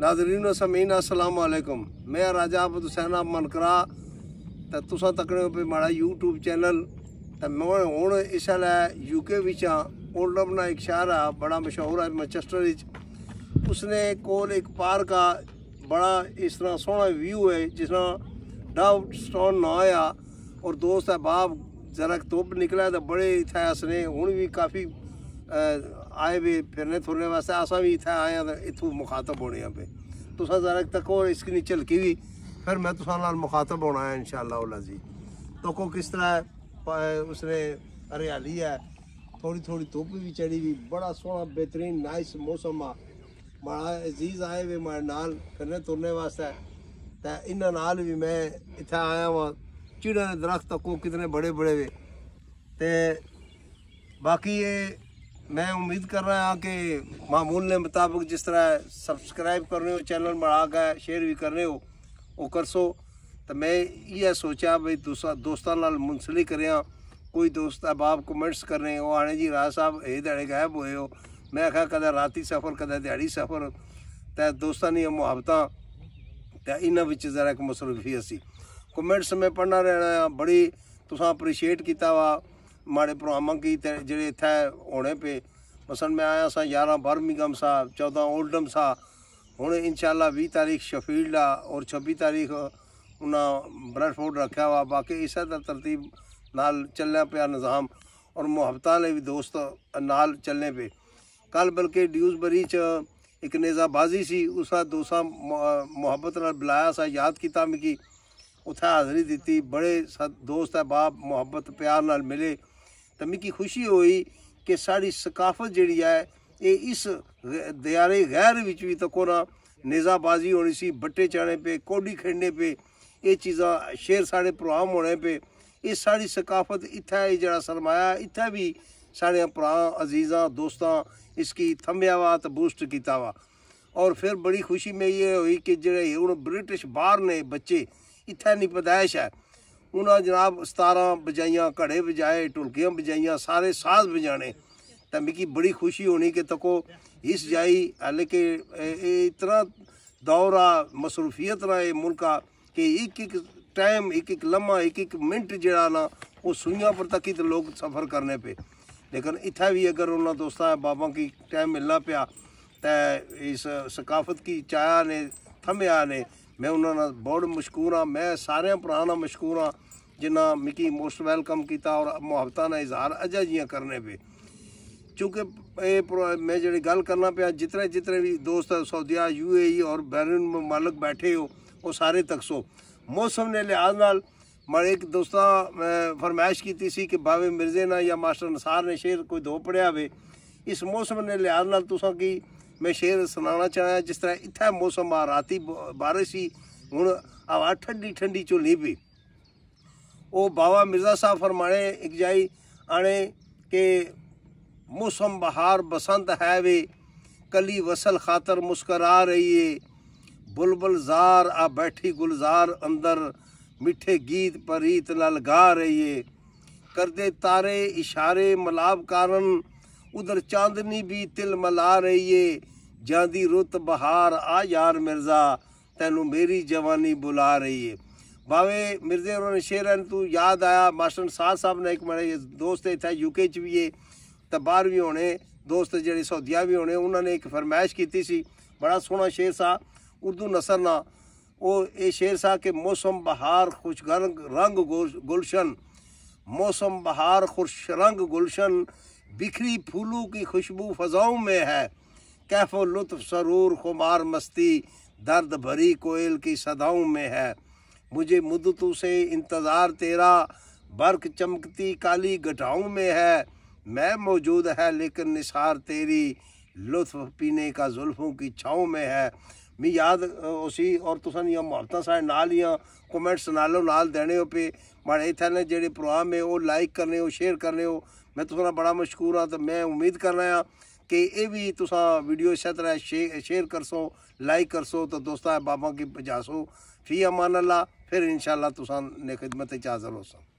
नाजरीन समीन असलकुम मैं राजा अबद हुसैन मनकरा तो तुसा तकने पे माड़ा यूट्यूब चैनल तो मैं हूँ इसलै यूके बिच हाँ ओल्डम एक शहर है बड़ा मशहूर है मैनचेस्टर उसने कोल एक पार्क आ बड़ा इस तरह सोहना व्यू है जिस तरह स्टोन ना आया और दोस्त है बाप जरा धुप निकला तो बड़े इतने असने हूँ भी काफ़ी आए भी फिरने फुरने वास्ते अस भी इतना आए हैं इत्थूं मुखातब होने पे तुसा ज़रा तको इसकी झलकी भी फिर मैं तुसा मुखातब होना है इंशाल्लाह जी तको तो किस तरह उसने हरियाली है थोड़ी थोड़ी धुप भी चढ़ी हुई बड़ा सोहना बेहतरीन नाइस मौसम आ माड़ा अजीज आए हुए माड़े नाल फिरने तुरने वास्ते तो इन्होंने नाल भी मैं इतना आया वहाँ चिड़ा दरख्त तको कितने बड़े बड़े वे तो बाकी ये मैं उम्मीद कर रहा हूँ कि मामूल ने मुताबिक जिस तरह सब्सक्राइब कर रहे हो चैनल बढ़ा गया शेयर भी कर रहे हो वो कर सो तो मैं ये सोचा भाई दूसरा दोस्तों नाल मुंसली करें कोई दोस्त अहबाब कमेंट्स कर रहे हो आने जी राह साहब ए दड़े गायब हुए हो मैं आखा कदा राती सफ़र कद दिहाड़ी सफ़र तो दोस्तों ने मुहब्बत तो इन्होंने जरा एक मसरूफी असी कमेंट्स में पढ़ना रहना बड़ी तुसा अप्रीशिएट किया वा माड़े प्रोग्राम की जेह्ड़े इत्थै होने पे मसन में आया सां यारहं बर्मिंगम सां चौदां ओल्डम सां हुन इनशाला वीह तारीख़ शफील्ड आ और छब्बी तारीख़ उन ब्रैडफोर्ड रखा वा बाक़ी इस तरतीब नाल चलना पे निज़ाम और मुहब्बतां आह्ले बी दोस्त नाल चलने पे कल बल्कि ड्यूजबरी च एक नेजाबाजी सी उस दोस्तां मुहब्बत नाल बलाया सा याद किया मिगी उत्थै हाजरी दी बड़े दोस्त है बाप मुहब्बत प्यार नाल मिले तो मी खुशी हुई कि साड़ी सकाफत जी है ये इस दयारे गैर बच्च भी तको ना नेज़ाबाजी होनी सी बट्टे चाने पे कौड़ी खेड़ने पे ये चीज़ा शेर साढ़े प्रोग्राम होने पे ये सारी सकाफत इतना जरा सरमाया इत्थै भी साढ़िया भ्रां अजीजा दोस्तों इसकी थम्बिया वा तो बूस्ट किया वा और फिर बड़ी खुशी में ये हुई कि जो ब्रिटिश बार ने बच्चे इतना नहीं पैदायश है उन्हें जनाब सतारा बजाइया घड़े बजाए ढुलकियां बजाइया सारे साज बजाने तो मिगी बड़ी खुशी होनी कि तको इस जाई हाले कि इतना दौर आ मसरूफियत ना ये मुल्क आ कि एक एक टाइम एक एक लम्हा एक एक मिनट जरा ना वो सुइया पर तक ही तो लोग सफ़र करने पे लेकिन इतना भी अगर उन्होंने दोस्तों बाबा की टाइम मिलना पाया तो इस सकाफत की चाया ने थमया ने मैं उन्होंने बहुत मशकूर हाँ मैं सारे ਸਾਰਿਆਂ ਭਰਾਵਾਂ हाँ जिन्हें मी मोस्ट वेलकम किया और ਕੀਤਾ ਔਰ इजहार अजय ਇਜ਼ਹਾਰ ਅਜਾ ਜੀਆਂ ਕਰਨੇ चूँकि मैं जी गल करना पे जितने जितने भी दोस्त सऊदिया यू ए और बैरून मालिक बैठे हो वो सारे तकसो मौसम ने लिहाज नाल मैं एक दोस्त फरमायश की सी कि बावे मिर्जे ने या मास्टर नसार ने शेर कोई दो पढ़िया वे इस मौसम ने लिहाज नाल तुसा की मैं शेर सनाना चाहना जिस तरह इत्थै मौसम आ राती बारिश ही हूँ हवा ठंडी ठंडी झुल्ली पी वो बाबा मिर्जा साहब फरमाने एक जाई आने के मौसम बहार बसंत है वे कली वसल खातर मुस्करा रही है बुलबुल जार आ बैठी गुलजार अंदर मिठे गीत परीत नाल गा रही है करदे तारे इशारे मलाब कारण उधर चांदनी भी तिल मला रही है जाती रुत बहार आ यार मिर्जा तेनू मेरी जवानी बुला रही है बावे मिर्जे उन्होंने शेर तू याद आया मास्टर साह साहब ने एक मेरे दोस्त इतना यूके च भी है तो बहर भी होने दोस्त जे सऊदिया भी होने उन्होंने एक फरमायश की बड़ा सोहना शेर सा उर्दू नसर ना वो ये शेर सा कि मौसम बहार खुशगर रंग गुलशन मौसम बहार खुश रंग गुलशन बिखरी फूलों की खुशबू फजाओं में है कैफो लुत्फ सरूर खुमार मस्ती दर्द भरी कोयल की सदाओं में है मुझे मुद्दतों से इंतज़ार तेरा बर्क चमकती काली घटाओं में है मैं मौजूद है लेकिन निसार तेरी लुत्फ पीने का जुल्फों की छाओं में है मी याद उसी और तुसन या मुहब्बत सारे नाल या कमेंट्स नालों नाल देने पे माड़े इतने जो प्रोग्राम है वो लाइक करने हो शेयर करने हो मैं तुसा बड़ा मशहूर हाँ तो मैं उम्मीद कर रहा कि ये भी तुसा वीडियो इस तरह शे, शेयर सो लाइक कर सो तो दोस्तों बाबा की बजा सो फी अमान अल्लाह फिर इन शाला तुसा खिदमत हाजिर हो